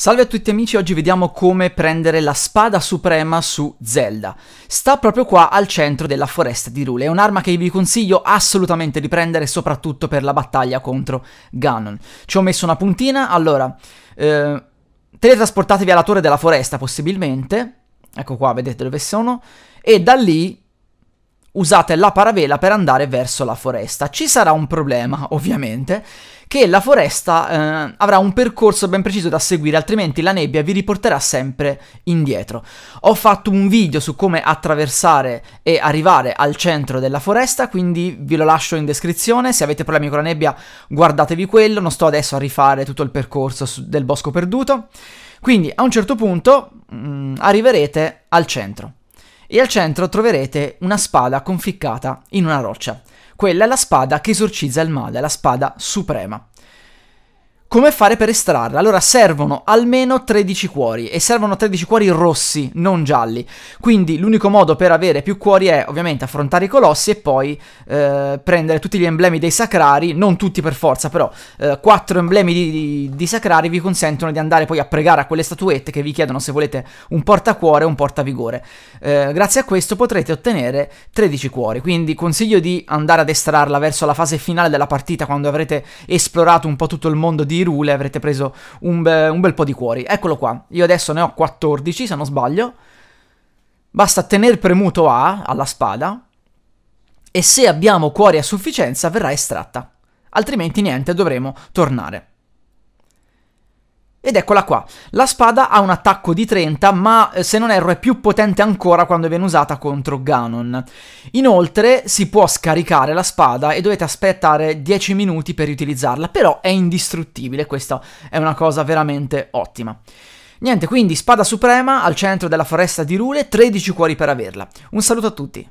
Salve a tutti amici, oggi vediamo come prendere la spada suprema su Zelda. Sta proprio qua al centro della foresta di Rule, è un'arma che vi consiglio assolutamente di prendere soprattutto per la battaglia contro Ganon. Ci ho messo una puntina, allora, eh, teletrasportatevi alla torre della foresta possibilmente, ecco qua vedete dove sono, e da lì usate la paravela per andare verso la foresta. Ci sarà un problema, ovviamente, che la foresta eh, avrà un percorso ben preciso da seguire, altrimenti la nebbia vi riporterà sempre indietro. Ho fatto un video su come attraversare e arrivare al centro della foresta, quindi ve lo lascio in descrizione. Se avete problemi con la nebbia, guardatevi quello. Non sto adesso a rifare tutto il percorso del bosco perduto. Quindi a un certo punto mh, mm, arriverete al centro e al centro troverete una spada conficcata in una roccia. Quella è la spada che esorcizza il male, la spada suprema. Come fare per estrarla? Allora servono almeno 13 cuori e servono 13 cuori rossi, non gialli. Quindi l'unico modo per avere più cuori è ovviamente affrontare i colossi e poi eh, prendere tutti gli emblemi dei sacrari, non tutti per forza, però eh, 4 emblemi di, di, di, sacrari vi consentono di andare poi a pregare a quelle statuette che vi chiedono se volete un portacuore o un portavigore. Eh, grazie a questo potrete ottenere 13 cuori, quindi consiglio di andare ad estrarla verso la fase finale della partita quando avrete esplorato un po' tutto il mondo di rule avrete preso un, be- un bel po' di cuori. Eccolo qua, io adesso ne ho 14 se non sbaglio. Basta tenere premuto A alla spada e se abbiamo cuori a sufficienza verrà estratta. Altrimenti niente, dovremo tornare. Ed eccola qua. La spada ha un attacco di 30, ma eh, se non erro è più potente ancora quando viene usata contro Ganon. Inoltre si può scaricare la spada e dovete aspettare 10 minuti per riutilizzarla, però è indistruttibile, questa è una cosa veramente ottima. Niente, quindi spada suprema al centro della foresta di Rule, 13 cuori per averla. Un saluto a tutti.